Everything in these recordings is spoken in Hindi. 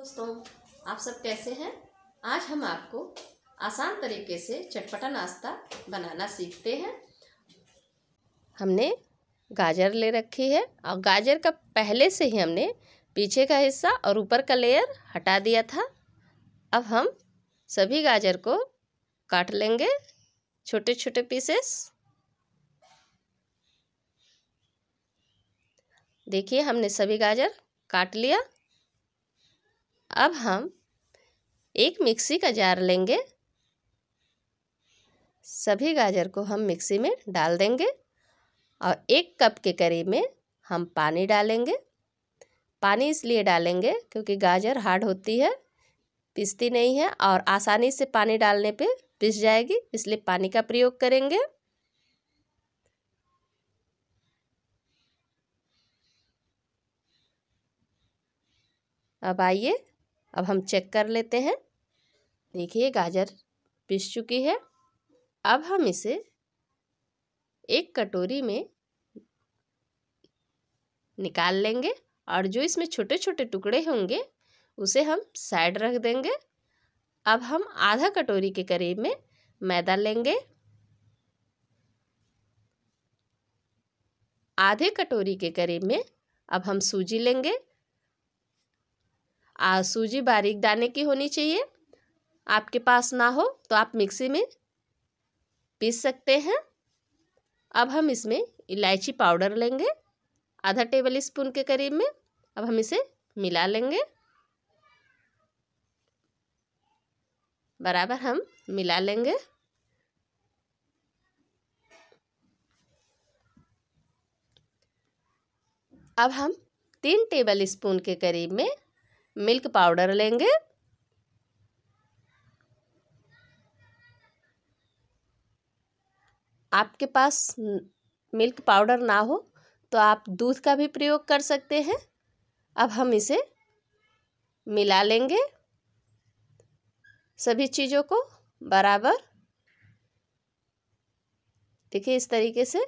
दोस्तों आप सब कैसे हैं आज हम आपको आसान तरीके से चटपटा नाश्ता बनाना सीखते हैं हमने गाजर ले रखी है और गाजर का पहले से ही हमने पीछे का हिस्सा और ऊपर का लेयर हटा दिया था अब हम सभी गाजर को काट लेंगे छोटे छोटे पीसेस देखिए हमने सभी गाजर काट लिया अब हम एक मिक्सी का जार लेंगे सभी गाजर को हम मिक्सी में डाल देंगे और एक कप के करीब में हम पानी डालेंगे पानी इसलिए डालेंगे क्योंकि गाजर हार्ड होती है पिसती नहीं है और आसानी से पानी डालने पे पिस जाएगी इसलिए पानी का प्रयोग करेंगे अब आइए अब हम चेक कर लेते हैं देखिए गाजर पिस चुकी है अब हम इसे एक कटोरी में निकाल लेंगे और जो इसमें छोटे छोटे टुकड़े होंगे उसे हम साइड रख देंगे अब हम आधा कटोरी के करीब में मैदा लेंगे आधे कटोरी के करीब में अब हम सूजी लेंगे और सूजी बारीक दाने की होनी चाहिए आपके पास ना हो तो आप मिक्सी में पीस सकते हैं अब हम इसमें इलायची पाउडर लेंगे आधा टेबल स्पून के करीब में अब हम इसे मिला लेंगे बराबर हम मिला लेंगे अब हम तीन टेबल स्पून के करीब में मिल्क पाउडर लेंगे आपके पास मिल्क पाउडर ना हो तो आप दूध का भी प्रयोग कर सकते हैं अब हम इसे मिला लेंगे सभी चीज़ों को बराबर देखिए इस तरीके से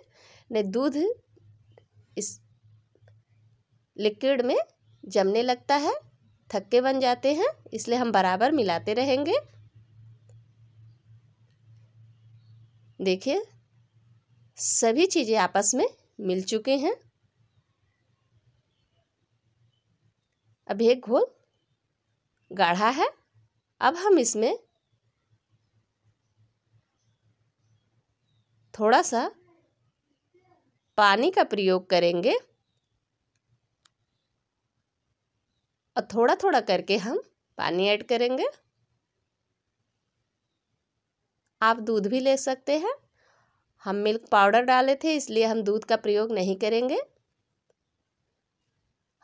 ने दूध इस लिक्विड में जमने लगता है थक्के बन जाते हैं इसलिए हम बराबर मिलाते रहेंगे देखिए सभी चीज़ें आपस में मिल चुके हैं अब एक घोल गाढ़ा है अब हम इसमें थोड़ा सा पानी का प्रयोग करेंगे और थोड़ा थोड़ा करके हम पानी ऐड करेंगे आप दूध भी ले सकते हैं हम मिल्क पाउडर डाले थे इसलिए हम दूध का प्रयोग नहीं करेंगे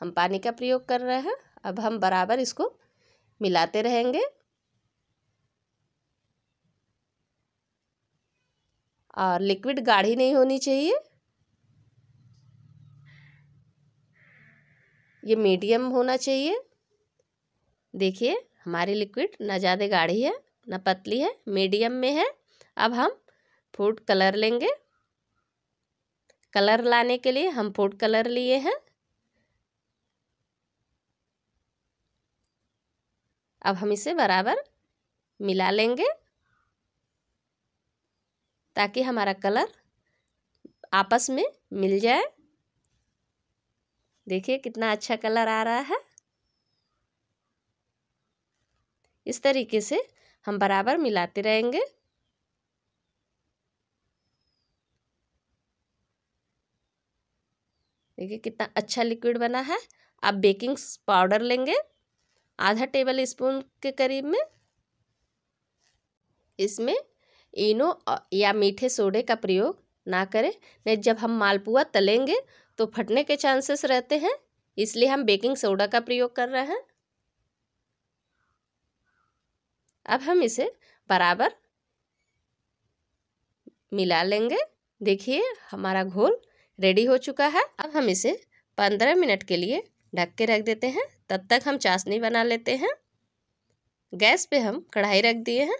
हम पानी का प्रयोग कर रहे हैं अब हम बराबर इसको मिलाते रहेंगे और लिक्विड गाढ़ी नहीं होनी चाहिए ये मीडियम होना चाहिए देखिए हमारी लिक्विड ना ज़्यादा गाढ़ी है ना पतली है मीडियम में है अब हम फूड कलर लेंगे कलर लाने के लिए हम फूड कलर लिए हैं अब हम इसे बराबर मिला लेंगे ताकि हमारा कलर आपस में मिल जाए देखिए कितना अच्छा कलर आ रहा है इस तरीके से हम बराबर मिलाते रहेंगे देखिए कितना अच्छा लिक्विड बना है आप बेकिंग पाउडर लेंगे आधा टेबल स्पून के करीब में इसमें इनो या मीठे सोडे का प्रयोग ना करें नहीं जब हम मालपुआ तलेंगे तो फटने के चांसेस रहते हैं इसलिए हम बेकिंग सोडा का प्रयोग कर रहे हैं अब हम इसे बराबर मिला लेंगे देखिए हमारा घोल रेडी हो चुका है अब हम इसे पंद्रह मिनट के लिए ढक के रख देते हैं तब तक हम चाशनी बना लेते हैं गैस पे हम कढ़ाई रख दिए हैं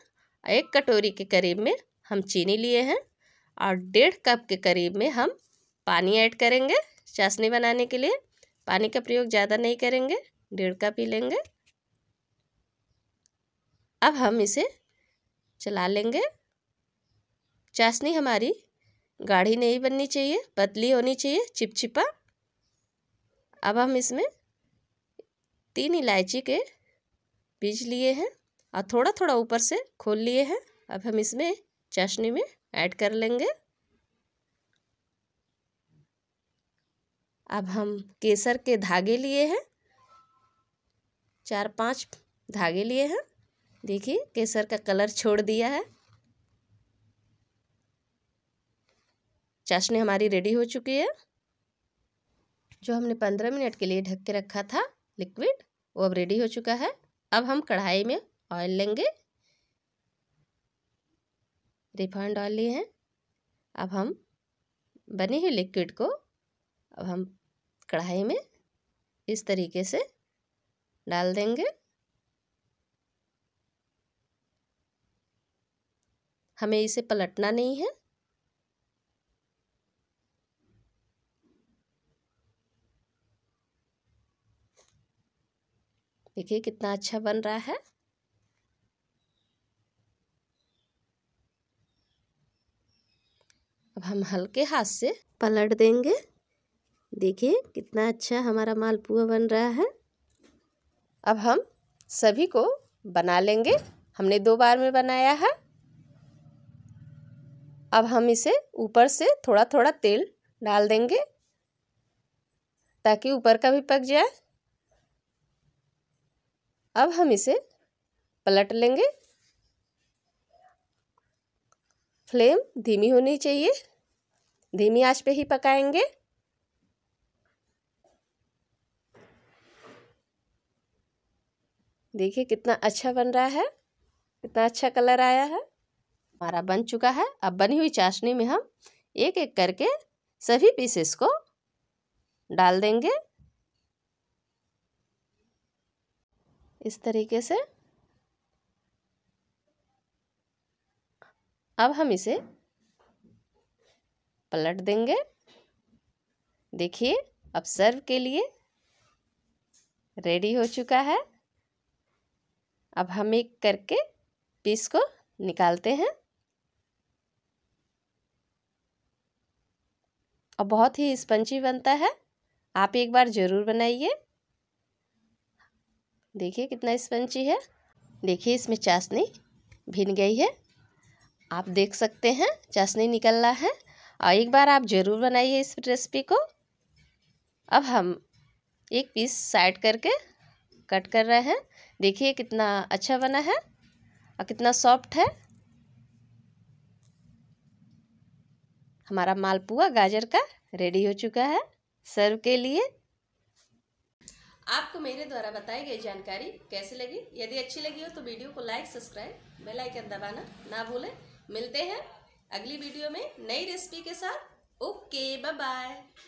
एक कटोरी के करीब में हम चीनी लिए हैं और डेढ़ कप के करीब में हम पानी ऐड करेंगे चाशनी बनाने के लिए पानी का प्रयोग ज़्यादा नहीं करेंगे डेढ़ का पी लेंगे अब हम इसे चला लेंगे चाशनी हमारी गाढ़ी नहीं बननी चाहिए पतली होनी चाहिए चिपचिपा अब हम इसमें तीन इलायची के बीज लिए हैं और थोड़ा थोड़ा ऊपर से खोल लिए हैं अब हम इसमें चाशनी में ऐड कर लेंगे अब हम केसर के धागे लिए हैं चार पांच धागे लिए हैं देखिए केसर का कलर छोड़ दिया है चाशनी हमारी रेडी हो चुकी है जो हमने पंद्रह मिनट के लिए ढक के रखा था लिक्विड वो अब रेडी हो चुका है अब हम कढ़ाई में ऑयल लेंगे रिफाइंड ऑयल लिए हैं अब हम बने हुए लिक्विड को अब हम कढ़ाई में इस तरीके से डाल देंगे हमें इसे पलटना नहीं है देखिए कितना अच्छा बन रहा है अब हम हल्के हाथ से पलट देंगे देखिए कितना अच्छा हमारा मालपुआ बन रहा है अब हम सभी को बना लेंगे हमने दो बार में बनाया है अब हम इसे ऊपर से थोड़ा थोड़ा तेल डाल देंगे ताकि ऊपर का भी पक जाए अब हम इसे पलट लेंगे फ्लेम धीमी होनी चाहिए धीमी आंच पे ही पकाएंगे देखिए कितना अच्छा बन रहा है कितना अच्छा कलर आया है हमारा बन चुका है अब बनी हुई चाशनी में हम एक एक करके सभी पीसेस को डाल देंगे इस तरीके से अब हम इसे पलट देंगे देखिए अब सर्व के लिए रेडी हो चुका है अब हम एक करके पीस को निकालते हैं और बहुत ही स्पंजी बनता है आप एक बार ज़रूर बनाइए देखिए कितना स्पंची है देखिए इसमें चाशनी भिन गई है आप देख सकते हैं चाशनी निकल रहा है और एक बार आप ज़रूर बनाइए इस रेसिपी को अब हम एक पीस साइड करके कट कर रहे हैं देखिए कितना अच्छा बना है और कितना सॉफ्ट है हमारा मालपुआ गाजर का रेडी हो चुका है सर्व के लिए आपको मेरे द्वारा बताई गई जानकारी कैसे लगी यदि अच्छी लगी हो तो वीडियो को लाइक सब्सक्राइब बेल आइकन दबाना ना भूलें मिलते हैं अगली वीडियो में नई रेसिपी के साथ ओके बाय